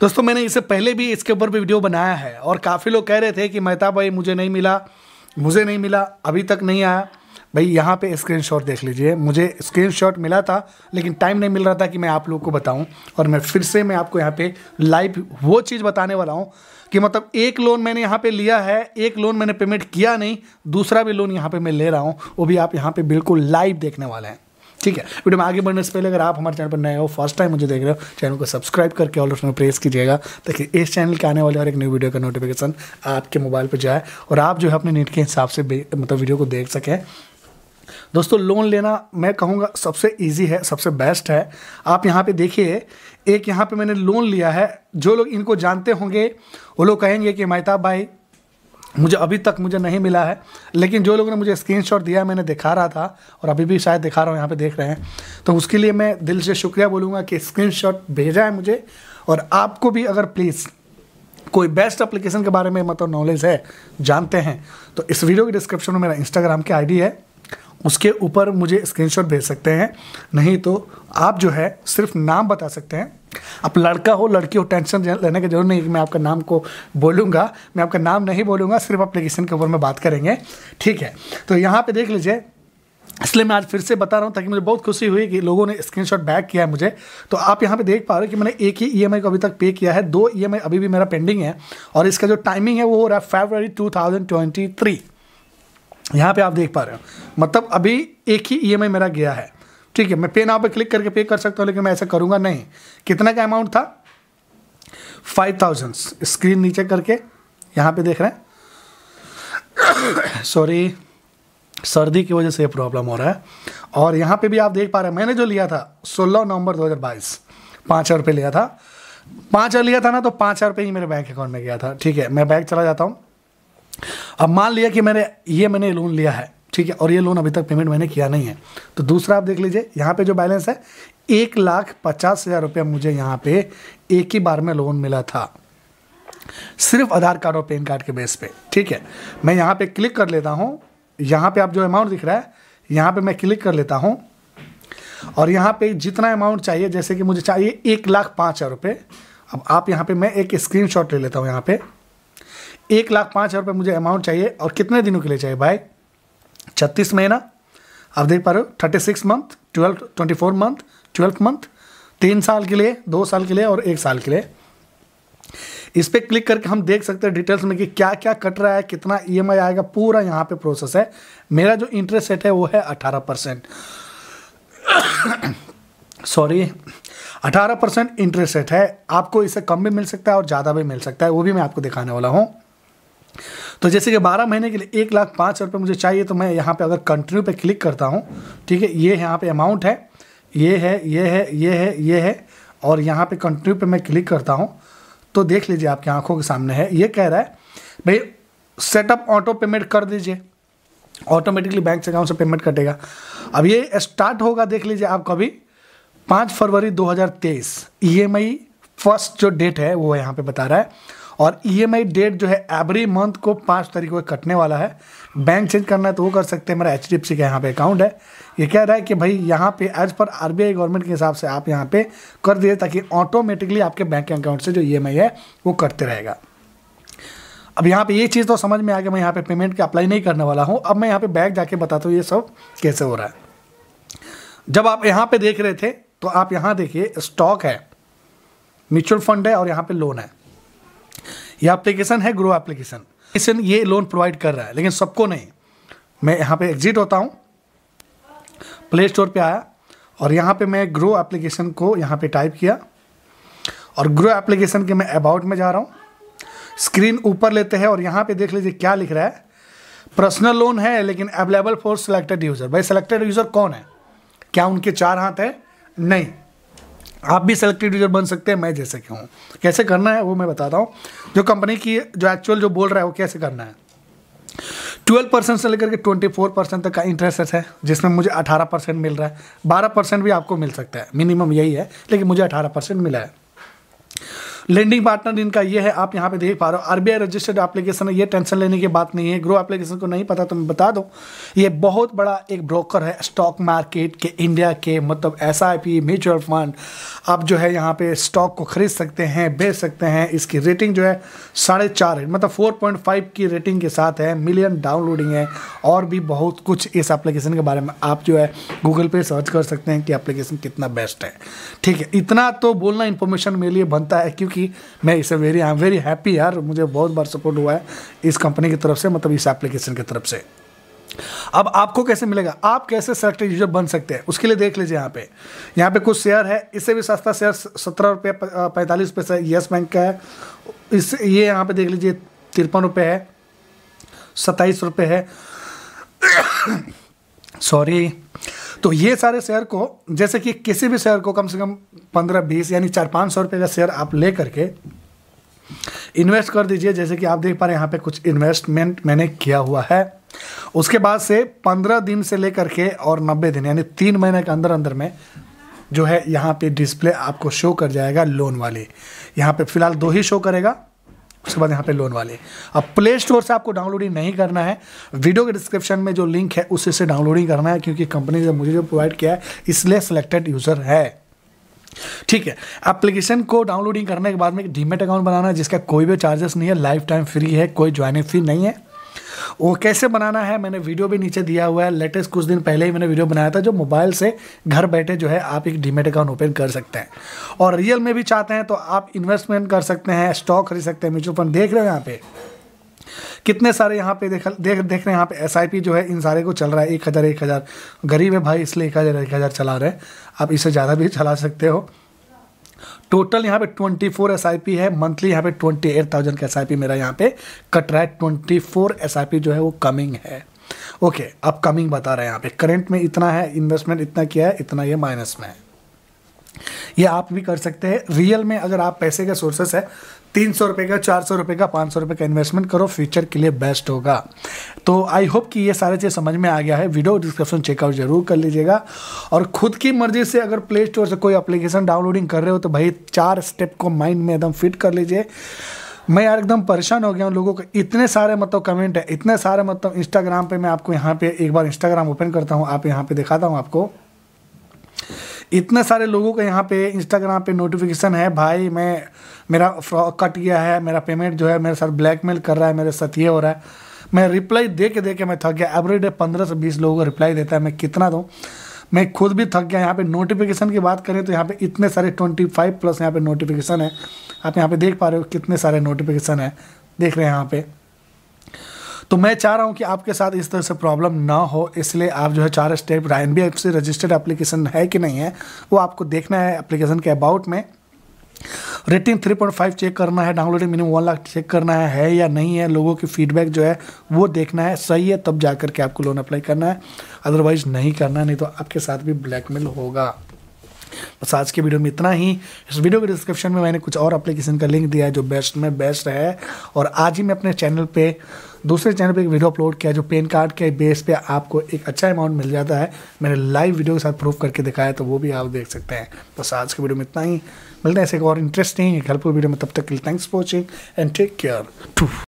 दोस्तों मैंने इससे पहले भी इसके ऊपर भी वीडियो बनाया है और काफ़ी लोग कह रहे थे कि मेहता भाई मुझे नहीं मिला मुझे नहीं मिला अभी तक नहीं आया भाई यहाँ पे स्क्रीनशॉट देख लीजिए मुझे स्क्रीनशॉट मिला था लेकिन टाइम नहीं मिल रहा था कि मैं आप लोग को बताऊँ और मैं फिर से मैं आपको यहाँ पे लाइव वो चीज़ बताने वाला हूँ कि मतलब एक लोन मैंने यहाँ पे लिया है एक लोन मैंने पेमेंट किया नहीं दूसरा भी लोन यहाँ पे मैं ले रहा हूँ वो भी आप यहाँ पे बिल्कुल लाइव देखने वाले हैं ठीक है वीडियो में आगे बढ़ने से पहले अगर आप हमारे चैनल पर नए हो फर्स्ट टाइम मुझे देख रहे हो चैनल को सब्सक्राइब करके ऑल में प्रेस कीजिएगा ताकि इस चैनल के आने वाले हर एक न्यू वीडियो का नोटिफिकेशन आपके मोबाइल पर जाए और आप जो है अपने नेट के हिसाब से मतलब वीडियो को देख सकें दोस्तों लोन लेना मैं कहूँगा सबसे ईजी है सबसे बेस्ट है आप यहाँ पर देखिए एक यहाँ पर मैंने लोन लिया है जो लोग इनको जानते होंगे वो लोग कहेंगे कि महिताभ भाई मुझे अभी तक मुझे नहीं मिला है लेकिन जो लोगों ने मुझे स्क्रीनशॉट दिया मैंने दिखा रहा था और अभी भी शायद दिखा रहा हूँ यहाँ पे देख रहे हैं तो उसके लिए मैं दिल से शुक्रिया बोलूँगा कि स्क्रीनशॉट भेजा है मुझे और आपको भी अगर प्लीज़ कोई बेस्ट एप्लीकेशन के बारे में मतलब नॉलेज है जानते हैं तो इस वीडियो के डिस्क्रिप्शन में मेरा इंस्टाग्राम की आईडी है उसके ऊपर मुझे स्क्रीनशॉट भेज सकते हैं नहीं तो आप जो है सिर्फ नाम बता सकते हैं आप लड़का हो लड़की हो टेंशन लेने की जरूरत नहीं कि मैं आपका नाम को बोलूँगा मैं आपका नाम नहीं बोलूँगा सिर्फ अप्लीकेशन के ऊपर में बात करेंगे ठीक है तो यहाँ पर देख लीजिए इसलिए मैं आज फिर से बता रहा हूँ ताकि मुझे बहुत खुशी हुई कि लोगों ने स्क्रीनशॉट बैक किया है मुझे तो आप यहाँ पे देख पा रहे हो कि मैंने एक ही ईएमआई e को अभी तक पे किया है दो ईएमआई e अभी भी मेरा पेंडिंग है और इसका जो टाइमिंग है वो हो रहा है फेबररी थ्री यहाँ पे आप देख पा रहे हो मतलब अभी एक ही ई e मेरा गया है ठीक है मैं पे नाव पे क्लिक करके पे कर सकता हूँ लेकिन मैं ऐसा करूँगा नहीं कितना का अमाउंट था फाइव थाउजेंड स्क्रीन नीचे करके यहाँ पे देख रहे हैं सॉरी सर्दी की वजह से प्रॉब्लम हो रहा है और यहाँ पे भी आप देख पा रहे हैं मैंने जो लिया था सोलह नवंबर दो पाँच हज़ार रुपये लिया था पाँच हज़ार लिया था ना तो पाँच हज़ार ही मेरे बैंक अकाउंट में गया था ठीक है मैं बैंक चला जाता हूँ अब मान लिया कि मैंने ये मैंने लोन लिया है ठीक है और ये लोन अभी तक पेमेंट मैंने किया नहीं है तो दूसरा आप देख लीजिए यहाँ पे जो बैलेंस है एक लाख पचास हज़ार रुपया मुझे यहाँ पे एक ही बार में लोन मिला था सिर्फ आधार कार्ड और पेन कार्ड के बेस पे ठीक है मैं यहाँ पे क्लिक कर लेता हूँ यहाँ पे आप जो अमाउंट दिख रहा है यहाँ पे मैं क्लिक कर लेता हूँ और यहाँ पे जितना अमाउंट चाहिए जैसे कि मुझे चाहिए एक लाख पाँच हज़ार रुपये अब आप यहाँ पे मैं एक स्क्रीनशॉट ले लेता हूँ यहाँ पे एक लाख पाँच हज़ार रुपये मुझे अमाउंट चाहिए और कितने दिनों के लिए चाहिए भाई छत्तीस महीना आप देख पा रहे हो thirty six month twelve twenty four month twelve month तीन साल के लिए दो साल के लिए और एक साल के लिए इस पर क्लिक करके हम देख सकते हैं डिटेल्स में कि क्या क्या कट रहा है कितना ई e आएगा पूरा यहाँ पे प्रोसेस है मेरा जो इंटरेस्ट रेट है वो है अठारह परसेंट सॉरी अठारह परसेंट इंटरेस्ट रेट है आपको इसे कम भी मिल सकता है और ज़्यादा भी मिल सकता है वो भी मैं आपको दिखाने वाला हूँ तो जैसे कि बारह महीने के लिए एक लाख पाँच हज़ार रुपये मुझे चाहिए तो मैं यहाँ पर अगर कंटिन्यू पर क्लिक करता हूँ ठीक है ये यहाँ पर अमाउंट है ये है ये है ये है ये है और यहाँ पे कंटिन्यू पे मैं क्लिक करता हूँ तो देख लीजिए आपकी आंखों के सामने है ये कह रहा है भाई सेटअप ऑटो पेमेंट कर दीजिए ऑटोमेटिकली बैंक से अकाउंट से पेमेंट कटेगा अब ये स्टार्ट होगा देख लीजिए आप कभी पाँच फरवरी 2023 ईएमआई फर्स्ट जो डेट है वो यहाँ पे बता रहा है और ई e डेट जो है एवरी मंथ को पाँच तारीख को कटने वाला है बैंक चेंज करना है तो वो कर सकते हैं मेरा एच डी का यहाँ पे अकाउंट है ये कह रहा है कि भाई यहाँ पे एज पर आर गवर्नमेंट के हिसाब से आप यहाँ पे कर दिए ताकि ऑटोमेटिकली आपके बैंक अकाउंट से जो ई e है वो कटते रहेगा अब यहाँ पे ये चीज़ तो समझ में आ गया मैं यहाँ पे पेमेंट का अप्लाई नहीं करने वाला हूँ अब मैं यहाँ पे बैग जाके बताता हूँ ये सब कैसे हो रहा है जब आप यहाँ पे देख रहे थे तो आप यहाँ देखिए स्टॉक है म्यूचुअल फंड है और यहाँ पे लोन है ये एप्लीकेशन है ग्रो एप्लीकेशन एप्लीकेशन ये लोन प्रोवाइड कर रहा है लेकिन सबको नहीं मैं यहाँ पे एग्जिट होता हूँ प्ले स्टोर पे आया और यहाँ पे मैं ग्रो एप्लीकेशन को यहाँ पे टाइप किया और ग्रो एप्लीकेशन के मैं अबाउट में जा रहा हूँ स्क्रीन ऊपर लेते हैं और यहाँ पे देख लीजिए क्या लिख रहा है पर्सनल लोन है लेकिन अवेलेबल फॉर सिलेक्टेड यूज़र भाई सिलेक्टेड यूज़र कौन है क्या उनके चार हाथ है नहीं आप भी सेलेक्टेड यूजर बन सकते हैं मैं जैसे कि हूँ कैसे करना है वो मैं बताता हूँ जो कंपनी की जो एक्चुअल जो बोल रहा है वो कैसे करना है ट्वेल्व परसेंट से लेकर के ट्वेंटी फोर परसेंट तक का इंटरेस्ट है जिसमें मुझे अठारह परसेंट मिल रहा है बारह परसेंट भी आपको मिल सकता है मिनिमम यही है लेकिन मुझे अठारह परसेंट मिला है लेंडिंग पार्टनर इनका ये है आप यहाँ पे देख पा रहे हो आरबीआई रजिस्टर्ड एप्लीकेशन है ये टेंशन लेने की बात नहीं है ग्रो एप्लीकेशन को नहीं पता तो मैं बता दूँ ये बहुत बड़ा एक ब्रोकर है स्टॉक मार्केट के इंडिया के मतलब एस म्यूचुअल फंड आप जो है यहाँ पे स्टॉक को खरीद सकते हैं बेच सकते हैं इसकी रेटिंग जो है साढ़े चार है मतलब फोर पॉइंट फाइव की रेटिंग के साथ है मिलियन डाउनलोडिंग है और भी बहुत कुछ इस एप्लीकेशन के बारे में आप जो है गूगल पे सर्च कर सकते हैं कि एप्लीकेशन कितना बेस्ट है ठीक है इतना तो बोलना इन्फॉर्मेशन मेरे लिए बनता है क्योंकि की मैं इसे very I am very happy यार मुझे बहुत बार सपोर्ट हुआ है इस कंपनी की तरफ से मतलब इस एप्लीकेशन की तरफ से अब आपको कैसे मिलेगा आप कैसे सेलेक्टेड यूजर बन सकते हैं उसके लिए देख लीजिए यहाँ पे यहाँ पे कुछ शेयर है इससे भी सस्ता शेयर सत्रह रुपये पैंतालीस पैसा येस बैंक का है इस ये यहाँ पे देख लीजिए तिरपन रुपये है सत्ताईस रुपये है सॉरी तो ये सारे शेयर को जैसे कि किसी भी शेयर को कम से कम पंद्रह बीस यानी चार पाँच सौ रुपये का शेयर आप ले करके इन्वेस्ट कर दीजिए जैसे कि आप देख पा रहे हैं यहाँ पे कुछ इन्वेस्टमेंट मैंने किया हुआ है उसके बाद से पंद्रह दिन से लेकर के और नब्बे दिन यानी तीन महीने के अंदर अंदर में जो है यहाँ पे डिस्प्ले आपको शो कर जाएगा लोन वाले यहाँ पे फिलहाल दो ही शो करेगा उसके बाद यहाँ पे लोन वाले अब प्ले स्टोर से आपको डाउनलोडिंग नहीं करना है वीडियो के डिस्क्रिप्शन में जो लिंक है उससे से डाउनलोडिंग करना है क्योंकि कंपनी ने मुझे जो प्रोवाइड किया है इसलिए सिलेक्टेड यूज़र है ठीक है एप्लीकेशन को डाउनलोडिंग करने के बाद में डीमेट अकाउंट बनाना है जिसका कोई भी चार्जेस नहीं है लाइफ टाइम फ्री है कोई ज्वाइनिंग फी नहीं है वो कैसे बनाना है मैंने वीडियो भी नीचे दिया हुआ है लेटेस्ट कुछ दिन पहले ही मैंने वीडियो बनाया था जो मोबाइल से घर बैठे जो है आप एक डीमेट अकाउंट ओपन कर सकते हैं और रियल में भी चाहते हैं तो आप इन्वेस्टमेंट कर सकते हैं स्टॉक खरीद सकते हैं म्यूचुअल फंड देख रहे हो यहाँ पे कितने सारे यहाँ पे देख देख देख रहे हैं यहाँ पे एस जो है इन सारे को चल रहा है एक हज़ार एक हज़ार गरीब है भाई इसलिए एक हज़ार एक हज़ार चला रहे हैं आप इससे ज़्यादा भी चला सकते हो टोटल यहाँ पे 24 फोर एस आई पी है मंथली यहाँ पे 28,000 का एस आई पी मेरा यहाँ पे कट रहा है 24 पी जो है वो कमिंग है ओके अब कमिंग बता रहे हैं यहाँ पे करेंट में इतना है इन्वेस्टमेंट इतना किया है इतना ये माइनस में है ये आप भी कर सकते हैं रियल में अगर आप पैसे के सोर्सेस है तीन सौ रुपये का चार सौ रुपये का पाँच सौ रुपये का इन्वेस्टमेंट करो फ्यूचर के लिए बेस्ट होगा तो आई होप कि ये सारे चीज़ समझ में आ गया है वीडियो डिस्क्रिप्शन चेकआउट जरूर कर लीजिएगा और खुद की मर्जी से अगर प्ले स्टोर से कोई एप्लीकेशन डाउनलोडिंग कर रहे हो तो भाई चार स्टेप को माइंड में एकदम फिट कर लीजिए मैं यार एकदम परेशान हो गया हूँ लोगों के इतने सारे मतलब कमेंट तो है इतने सारे मतलब इंस्टाग्राम तो पे मैं आपको यहाँ पे एक बार इंस्टाग्राम ओपन करता हूँ आप यहाँ पे दिखाता हूँ आपको इतने सारे लोगों का यहाँ पे इंस्टाग्राम पे नोटिफिकेशन है भाई मैं मेरा फ्रॉक कट गया है मेरा पेमेंट जो है मेरे साथ ब्लैकमेल कर रहा है मेरे साथ ये हो रहा है मैं रिप्लाई दे के दे के मैं थक गया एवरी डे पंद्रह से बीस लोगों को रिप्लाई देता है मैं कितना दूँ मैं खुद भी थक गया यहाँ पे नोटिफिकेशन की बात करें तो यहाँ पे इतने सारे 25 प्लस यहाँ पे नोटिफिकेशन है आप यहाँ पे देख पा रहे हो कितने सारे नोटिफिकेशन है देख रहे हैं यहाँ पे तो मैं चाह रहा हूँ कि आपके साथ इस तरह से प्रॉब्लम ना हो इसलिए आप जो है चार स्टेप एन बी से रजिस्टर्ड एप्लीकेशन है कि नहीं है वो आपको देखना है एप्लीकेशन के अबाउट में रेटिंग 3.5 चेक करना है downloading minimum one lakh check करना है, है या नहीं है लोगों की फीडबैक जो है वो देखना है सही है तब जा करके आपको लोन अप्लाई करना है अदरवाइज नहीं करना नहीं तो आपके साथ भी ब्लैकमेल होगा बस आज के वीडियो में इतना ही इस वीडियो के डिस्क्रिप्शन में मैंने कुछ और अप्लीकेशन का लिंक दिया है जो बेस्ट में बेस्ट है और आज ही मैं अपने चैनल पे दूसरे चैनल पे एक वीडियो अपलोड किया जो पेन कार्ड के बेस पे आपको एक अच्छा अमाउंट मिल जाता है मैंने लाइव वीडियो के साथ प्रूफ करके दिखाया तो वो भी आप देख सकते हैं बस आज के वीडियो में इतना ही मिलते हैं ऐसे एक और इंटरेस्टिंग हेल्पफुल वीडियो में तब तक के लिए thanks for watching and take care to